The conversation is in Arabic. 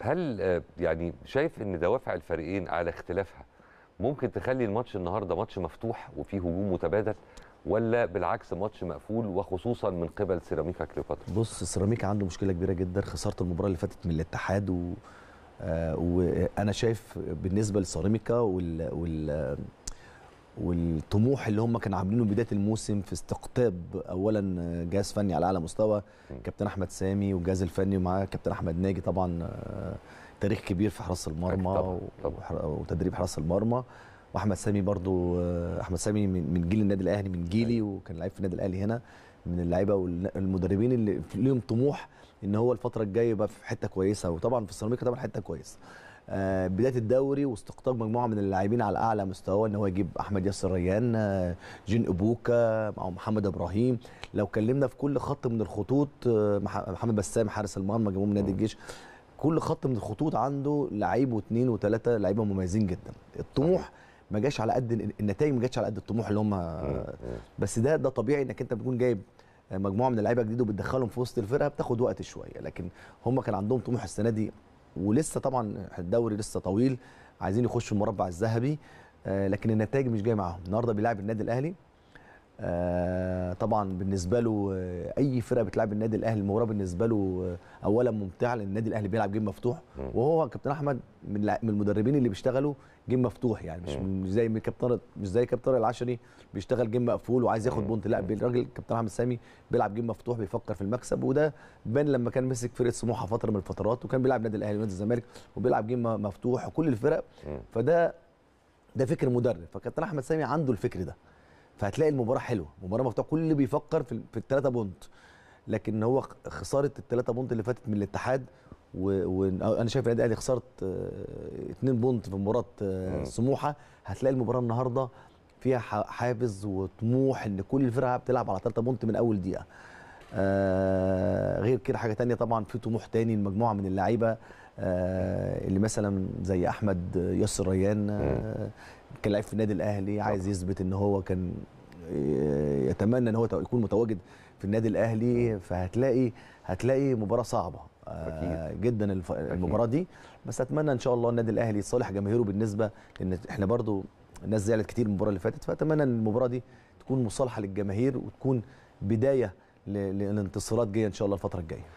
هل آه، يعني شايف ان دوافع الفريقين على اختلافها ممكن تخلي الماتش النهارده ماتش مفتوح وفيه هجوم متبادل ولا بالعكس ماتش مقفول وخصوصا من قبل سيراميكا كليوباترا بص سيراميكا عنده مشكله كبيره جدا خساره المباراه اللي فاتت من الاتحاد و... آه وانا شايف بالنسبه لسيراميكا وال, وال... والطموح اللي هم كانوا عاملينه بدايه الموسم في استقطاب اولا جهاز فني على اعلى مستوى كابتن احمد سامي والجهاز الفني ومعاه كابتن احمد ناجي طبعا آه، تاريخ كبير في حراسه المرمى وتدريب حراسه المرمى واحمد سامي برضو آه، احمد سامي من جيل النادي الاهلي من جيلي أيوه. وكان لعيب في النادي الاهلي هنا من اللعيبه والمدربين اللي ليهم طموح ان هو الفتره الجايه يبقى في حته كويسه وطبعا في السيراميكا طبعا حته كويسه آه، بدايه الدوري واستقطاب مجموعه من اللاعبين على اعلى مستوى ان هو يجيب احمد ياسر ريان آه، جين ابوكا او محمد ابراهيم لو كلمنا في كل خط من الخطوط آه، محمد بسام حارس المرمى جابوه من نادي الجيش كل خط من الخطوط عنده لعيب واثنين وثلاثه لعيبه مميزين جدا الطموح ما جاش على قد النتائج ما جاتش على قد الطموح اللي هم بس ده ده طبيعي انك انت بتكون جايب مجموعه من اللعيبه جديده وبتدخلهم في وسط الفرقه بتاخد وقت شويه لكن هم كان عندهم طموح السنه دي ولسه طبعا الدوري لسه طويل عايزين يخشوا المربع الذهبي آه، لكن النتائج مش جايه معاهم النهارده بيلعب النادي الاهلي آه، طبعا بالنسبه له آه، اي فرقه بتلعب النادي الاهلي المباراه بالنسبه له آه، اولا ممتعه لان النادي الاهلي بيلعب جيم مفتوح وهو كابتن احمد من المدربين اللي بيشتغلوا جيم مفتوح يعني مش زي كابتن مش زي كابتن العشري بيشتغل جيم مقفول وعايز ياخد بونت لا الراجل كابتن احمد سامي بيلعب جيم مفتوح بيفكر في المكسب وده بان لما كان ماسك فرقه سموحه فتره من الفترات وكان بيلعب نادي الاهلي ونادي الزمالك وبيلعب جيم مفتوح وكل الفرق فده ده فكر مدرب فكابتن احمد سامي عنده الفكر ده فهتلاقي المباراه حلوه مباراه مفتوحه كل اللي بيفكر في, في الثلاثه بونت لكن هو خساره الثلاثه بونت اللي فاتت من الاتحاد وانا و... شايف النادي الاهلي خساره اثنين آه، بونت في مباراه آه، سموحه هتلاقي المباراه النهارده فيها حافز وطموح ان كل الفرقه بتلعب على ثلاثه بونت من اول دقيقه آه غير كده حاجه تانية طبعا في طموح تاني لمجموعه من اللعيبه آه اللي مثلا زي احمد ياسر ريان آه كان لعيب في النادي الاهلي عايز يثبت ان هو كان آه، يتمنى ان هو يكون متواجد في النادي الاهلي فهتلاقي هتلاقي مباراه صعبه أكيد. آه، جدا المباراه دي بس اتمنى ان شاء الله النادي الاهلي يصالح جماهيره بالنسبه لان احنا برضو الناس زعلت كتير المباراه اللي فاتت فاتمنى ان المباراه دي تكون مصالحه للجماهير وتكون بدايه للانتصارات جايه ان شاء الله الفتره الجايه